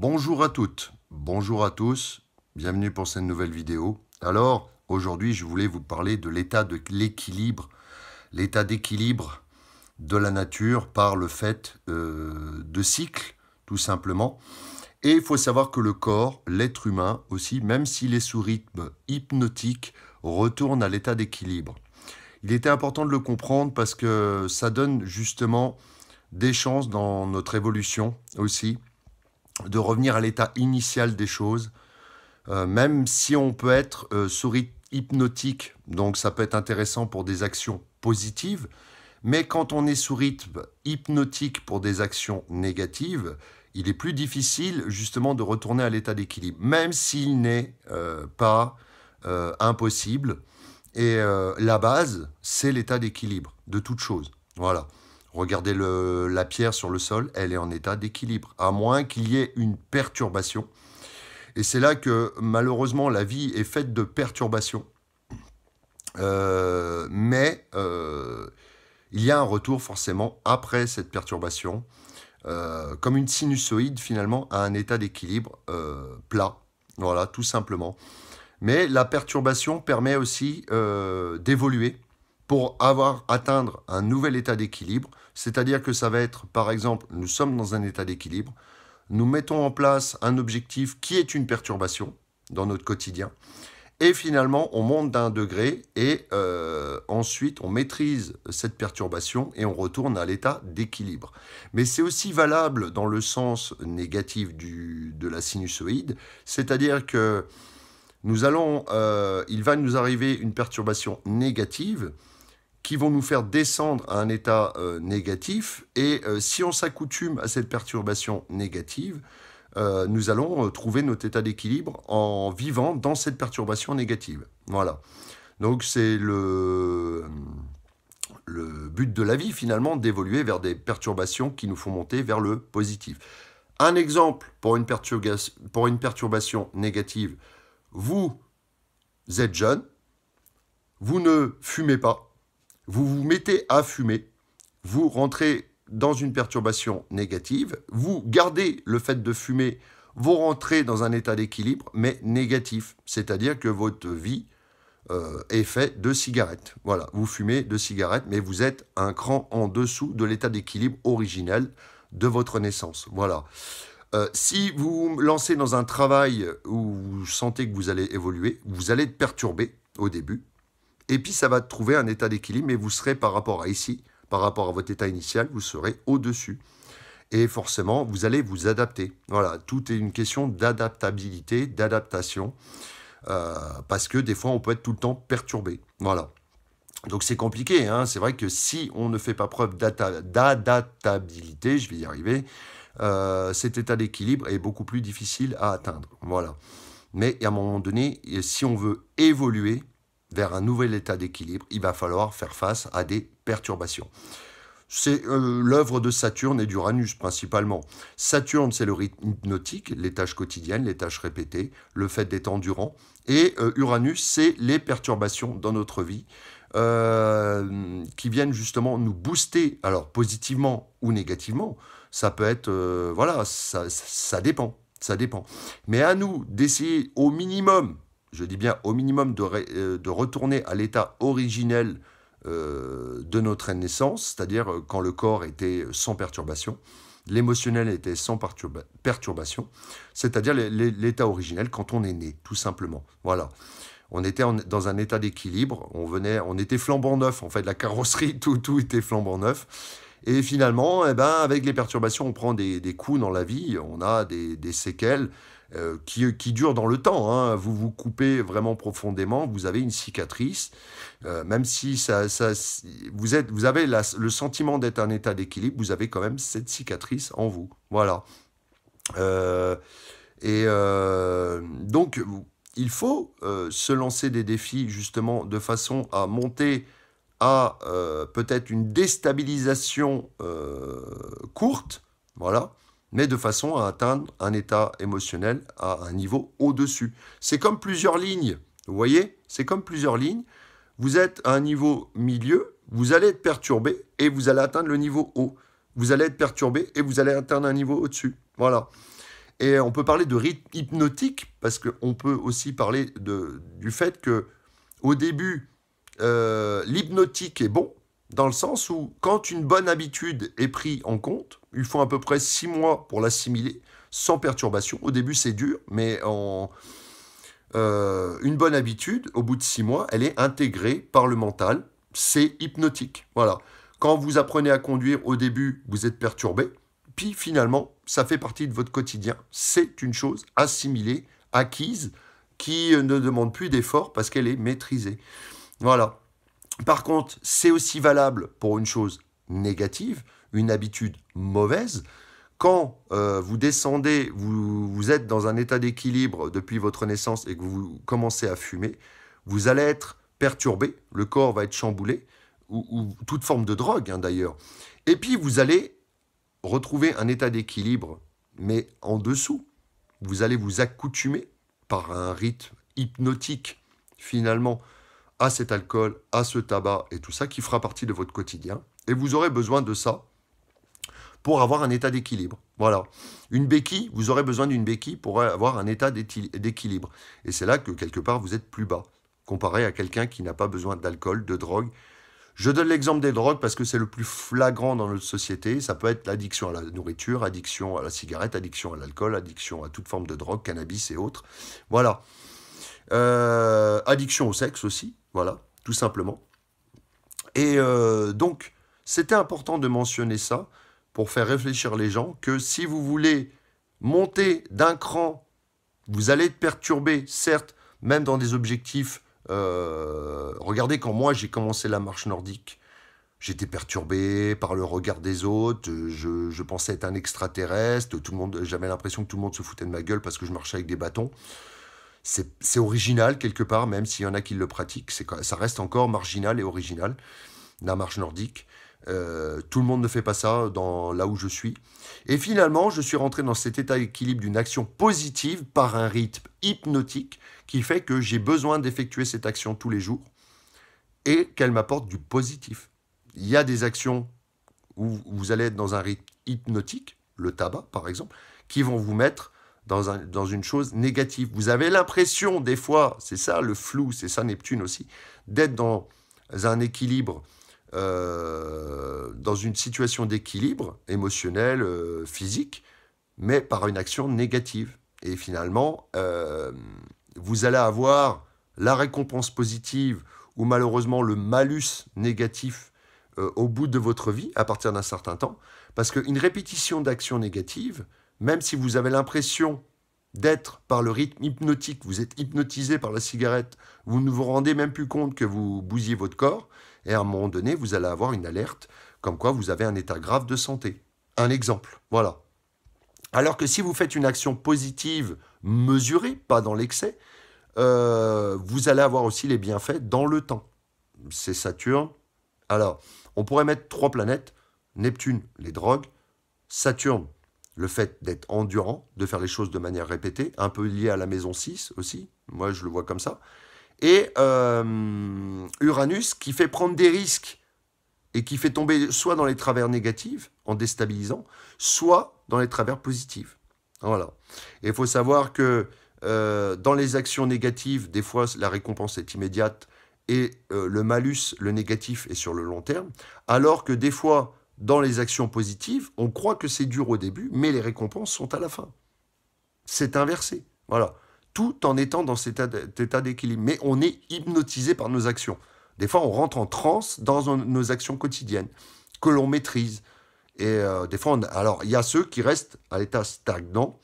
Bonjour à toutes, bonjour à tous, bienvenue pour cette nouvelle vidéo. Alors, aujourd'hui, je voulais vous parler de l'état de l'équilibre, l'état d'équilibre de la nature par le fait euh, de cycles, tout simplement. Et il faut savoir que le corps, l'être humain aussi, même s'il est sous rythme hypnotique, retourne à l'état d'équilibre. Il était important de le comprendre parce que ça donne justement des chances dans notre évolution aussi, de revenir à l'état initial des choses, euh, même si on peut être euh, sous rythme hypnotique, donc ça peut être intéressant pour des actions positives, mais quand on est sous rythme hypnotique pour des actions négatives, il est plus difficile justement de retourner à l'état d'équilibre, même s'il n'est euh, pas impossible. Et la base, c'est l'état d'équilibre de toute chose. Voilà. Regardez la pierre sur le sol, elle est en état d'équilibre, à moins qu'il y ait une perturbation. Et c'est là que malheureusement la vie est faite de perturbations. Euh, mais euh, il y a un retour forcément après cette perturbation, euh, comme une sinusoïde finalement à un état d'équilibre plat. Voilà, tout simplement. Mais la perturbation permet aussi d'évoluer pour avoir atteindre un nouvel état d'équilibre, c'est-à-dire que ça va être par exemple nous sommes dans un état d'équilibre, nous mettons en place un objectif qui est une perturbation dans notre quotidien et finalement on monte d'un degré et euh, ensuite on maîtrise cette perturbation et on retourne à l'état d'équilibre. Mais c'est aussi valable dans le sens négatif de la sinusoïde, c'est-à-dire que nous allons, euh, il va nous arriver une perturbation négative qui vont nous faire descendre à un état euh, négatif. Et euh, si on s'accoutume à cette perturbation négative, euh, nous allons trouver notre état d'équilibre en vivant dans cette perturbation négative. Voilà. Donc c'est le, le but de la vie finalement d'évoluer vers des perturbations qui nous font monter vers le positif. Un exemple pour une, pour une perturbation négative, vous êtes jeune, vous ne fumez pas, vous vous mettez à fumer, vous rentrez dans une perturbation négative, vous gardez le fait de fumer, vous rentrez dans un état d'équilibre, mais négatif, c'est-à-dire que votre vie euh, est faite de cigarettes. Voilà, vous fumez de cigarettes, mais vous êtes un cran en dessous de l'état d'équilibre originel de votre naissance. Voilà. Euh, si vous vous lancez dans un travail où vous sentez que vous allez évoluer, vous allez être perturbé au début, et puis ça va trouver un état d'équilibre, mais vous serez par rapport à ici, par rapport à votre état initial, vous serez au-dessus. Et forcément, vous allez vous adapter. Voilà, tout est une question d'adaptabilité, d'adaptation, euh, parce que des fois, on peut être tout le temps perturbé. Voilà. Donc c'est compliqué, hein. c'est vrai que si on ne fait pas preuve d'adaptabilité, je vais y arriver, euh, cet état d'équilibre est beaucoup plus difficile à atteindre. Voilà. Mais à un moment donné, si on veut évoluer, vers un nouvel état d'équilibre, il va falloir faire face à des perturbations. C'est euh, l'œuvre de Saturne et d'Uranus principalement. Saturne, c'est le rythme hypnotique, les tâches quotidiennes, les tâches répétées, le fait d'être endurant. Et euh, Uranus, c'est les perturbations dans notre vie euh, qui viennent justement nous booster, alors positivement ou négativement. Ça peut être, voilà, ça dépend, ça dépend. Mais à nous d'essayer au minimum, je dis bien au minimum, de, euh, retourner à l'état originel euh, de notre naissance, c'est-à-dire euh, quand le corps était sans perturbation, l'émotionnel était sans perturbation, c'est-à-dire l'état originel quand on est né, tout simplement. Voilà. On était dans un état d'équilibre, on venait, on était flambant neuf, en fait, la carrosserie, tout, tout était flambant neuf. Et finalement, eh ben, avec les perturbations, on prend des, coups dans la vie, on a des séquelles, euh, qui, qui, dure dans le temps. Hein. Vous vous coupez vraiment profondément, vous avez une cicatrice, euh, même si ça, ça, vous, avez le sentiment d'être un état d'équilibre, vous avez quand même cette cicatrice en vous. Voilà. Euh, et donc, il faut se lancer des défis justement de façon à monter à peut-être une déstabilisation courte. Voilà mais de façon à atteindre un état émotionnel à un niveau au-dessus. C'est comme plusieurs lignes, vous voyez C'est comme plusieurs lignes. Vous êtes à un niveau milieu, vous allez être perturbé et vous allez atteindre le niveau haut. Vous allez être perturbé et vous allez atteindre un niveau au-dessus. Voilà. Et on peut parler de rythme hypnotique parce qu'on peut aussi parler de, du fait que au début, euh, l'hypnotique est bon, dans le sens où quand une bonne habitude est prise en compte, il faut à peu près six mois pour l'assimiler sans perturbation. Au début, c'est dur, mais en, euh, une bonne habitude, au bout de six mois, elle est intégrée par le mental. C'est hypnotique. Voilà. Quand vous apprenez à conduire, au début, vous êtes perturbé. Puis finalement, ça fait partie de votre quotidien. C'est une chose assimilée, acquise, qui ne demande plus d'effort parce qu'elle est maîtrisée. Voilà. Par contre, c'est aussi valable pour une chose négative, une habitude mauvaise. Quand euh, vous descendez, vous, êtes dans un état d'équilibre depuis votre naissance et que vous commencez à fumer, vous allez être perturbé, le corps va être chamboulé, ou, toute forme de drogue hein, d'ailleurs. Et puis vous allez retrouver un état d'équilibre, mais en dessous, vous allez vous accoutumer par un rythme hypnotique finalement à cet alcool, à ce tabac et tout ça qui fera partie de votre quotidien. Et vous aurez besoin de ça pour avoir un état d'équilibre. Voilà. Une béquille, vous aurez besoin d'une béquille pour avoir un état d'équilibre. Et c'est là que quelque part vous êtes plus bas, comparé à quelqu'un qui n'a pas besoin d'alcool, de drogue. Je donne l'exemple des drogues parce que c'est le plus flagrant dans notre société. Ça peut être l'addiction à la nourriture, addiction à la cigarette, addiction à l'alcool, addiction à toute forme de drogue, cannabis et autres. Voilà. Euh, addiction au sexe aussi, voilà, tout simplement. Et euh, donc, c'était important de mentionner ça pour faire réfléchir les gens que si vous voulez monter d'un cran, vous allez être perturbé, certes, même dans des objectifs. Euh, regardez, quand moi j'ai commencé la marche nordique, j'étais perturbé par le regard des autres, je, pensais être un extraterrestre, tout le monde, j'avais l'impression que tout le monde se foutait de ma gueule parce que je marchais avec des bâtons c'est original quelque part, même s'il y en a qui le pratiquent. Ça reste encore marginal et original, la marche nordique. Euh, tout le monde ne fait pas ça dans là où je suis. Et finalement, je suis rentré dans cet état d'équilibre d'une action positive par un rythme hypnotique qui fait que j'ai besoin d'effectuer cette action tous les jours et qu'elle m'apporte du positif. Il y a des actions où vous allez être dans un rythme hypnotique, le tabac par exemple, qui vont vous mettre dans, une chose négative. Vous avez l'impression, des fois, c'est ça le flou, c'est ça Neptune aussi, d'être dans un équilibre, euh, dans une situation d'équilibre émotionnel, euh, physique, mais par une action négative. Et finalement, euh, vous allez avoir la récompense positive ou malheureusement le malus négatif au bout de votre vie à partir d'un certain temps, parce qu'une répétition d'actions négatives même si vous avez l'impression d'être par le rythme hypnotique, vous êtes hypnotisé par la cigarette, vous ne vous rendez même plus compte que vous bousillez votre corps, et à un moment donné, vous allez avoir une alerte, comme quoi vous avez un état grave de santé. Un exemple, voilà. Alors que si vous faites une action positive, mesurée, pas dans l'excès, euh, vous allez avoir aussi les bienfaits dans le temps. C'est Saturne. Alors, on pourrait mettre trois planètes, Neptune, les drogues, Saturne, le fait d'être endurant, de faire les choses de manière répétée, un peu lié à la maison 6 aussi, moi je le vois comme ça, et euh, Uranus qui fait prendre des risques et qui fait tomber soit dans les travers négatifs, en déstabilisant, soit dans les travers positifs. Voilà. Et il faut savoir que euh, dans les actions négatives, des fois la récompense est immédiate et euh, le malus, le négatif, est sur le long terme, alors que des fois dans les actions positives, on croit que c'est dur au début, mais les récompenses sont à la fin. C'est inversé. Voilà. Tout en étant dans cet état d'équilibre. Mais on est hypnotisé par nos actions. Des fois, on rentre en transe dans nos actions quotidiennes, que l'on maîtrise. Et euh, des fois, alors, il y a ceux qui restent à l'état stagnant,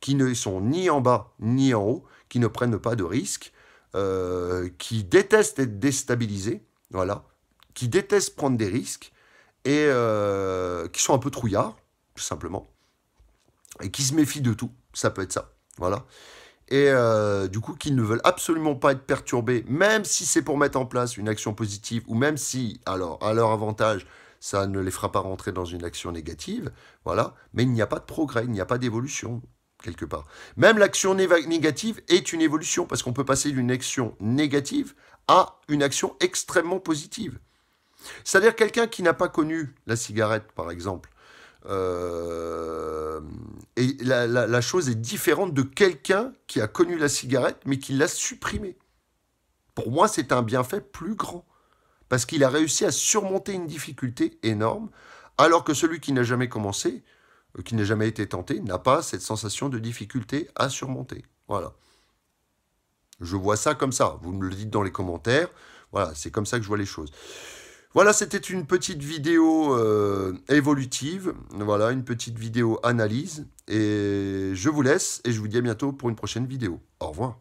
qui ne sont ni en bas ni en haut, qui ne prennent pas de risques, euh, qui détestent être déstabilisés, voilà, qui détestent prendre des risques, et euh, qui sont un peu trouillards, tout simplement, et qui se méfient de tout. Ça peut être ça. Voilà. Et euh, du coup, qui ne veulent absolument pas être perturbés, même si c'est pour mettre en place une action positive, ou même si, alors, à leur avantage, ça ne les fera pas rentrer dans une action négative, voilà, mais il n'y a pas de progrès, il n'y a pas d'évolution quelque part. Même l'action négative est une évolution, parce qu'on peut passer d'une action négative à une action extrêmement positive. C'est-à-dire quelqu'un qui n'a pas connu la cigarette, par exemple. Euh, et la, la, chose est différente de quelqu'un qui a connu la cigarette mais qui l'a supprimée. Pour moi, c'est un bienfait plus grand parce qu'il a réussi à surmonter une difficulté énorme, alors que celui qui n'a jamais commencé, euh, qui n'a jamais été tenté, n'a pas cette sensation de difficulté à surmonter. Voilà. Je vois ça comme ça. Vous me le dites dans les commentaires. Voilà, c'est comme ça que je vois les choses. Voilà, c'était une petite vidéo euh, évolutive, voilà, une petite vidéo analyse. Et je vous laisse et je vous dis à bientôt pour une prochaine vidéo. Au revoir.